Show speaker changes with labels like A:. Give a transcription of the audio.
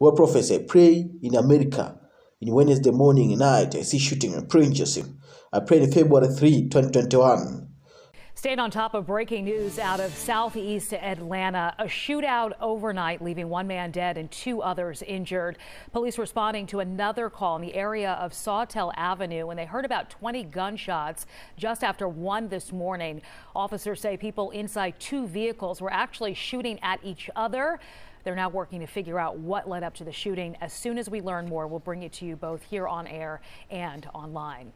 A: Well, Prophet, pray in America in Wednesday morning and night. I see shooting. I pray in Joseph. I pray in February 3, 2021.
B: Staying on top of breaking news out of southeast Atlanta, a shootout overnight, leaving one man dead and two others injured. Police responding to another call in the area of Sawtell Avenue when they heard about 20 gunshots just after one this morning. Officers say people inside two vehicles were actually shooting at each other. They're now working to figure out what led up to the shooting. As soon as we learn more, we'll bring it to you both here on air and online.